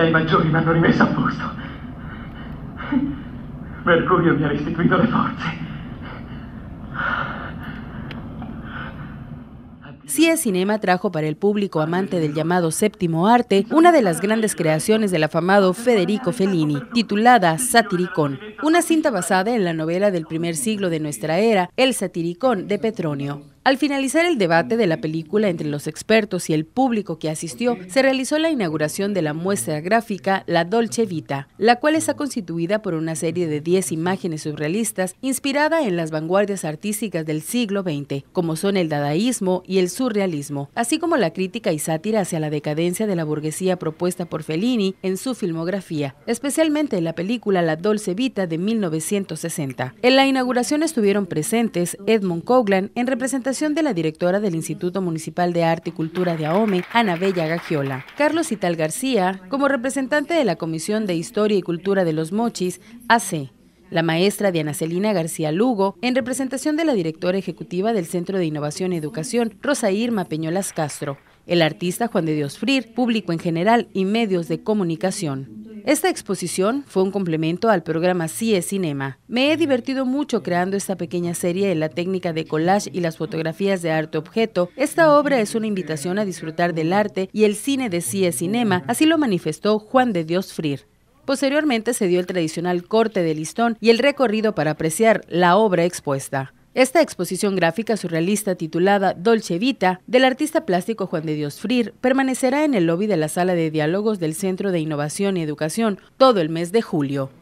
I maggiori mi hanno a posto. Mercurio mi ha restituito le forze. Cinema trajo para el público amante del llamado séptimo arte una de las grandes creaciones del afamado Federico Fellini, titulada Satiricón, una cinta basada en la novela del primer siglo de nuestra era, El Satiricón de Petronio. Al finalizar el debate de la película entre los expertos y el público que asistió, se realizó la inauguración de la muestra gráfica La Dolce Vita, la cual está constituida por una serie de 10 imágenes surrealistas inspirada en las vanguardias artísticas del siglo XX, como son el dadaísmo y el surrealismo, así como la crítica y sátira hacia la decadencia de la burguesía propuesta por Fellini en su filmografía, especialmente en la película La Dolce Vita de 1960. En la inauguración estuvieron presentes Edmund Coughlan, en representación de la directora del Instituto Municipal de Arte y Cultura de Ahome, Ana Bella Gagiola, Carlos Ital García, como representante de la Comisión de Historia y Cultura de los Mochis, AC, la maestra Diana Celina García Lugo, en representación de la directora ejecutiva del Centro de Innovación y Educación, Rosa Irma Peñolas Castro, el artista Juan de Dios Frir, público en general y medios de comunicación. Esta exposición fue un complemento al programa CIE Cinema. Me he divertido mucho creando esta pequeña serie en la técnica de collage y las fotografías de arte objeto. Esta obra es una invitación a disfrutar del arte y el cine de CIE Cinema, así lo manifestó Juan de Dios Frir. Posteriormente se dio el tradicional corte de listón y el recorrido para apreciar la obra expuesta. Esta exposición gráfica surrealista titulada Dolce Vita del artista plástico Juan de Dios Frir permanecerá en el lobby de la sala de diálogos del Centro de Innovación y Educación todo el mes de julio.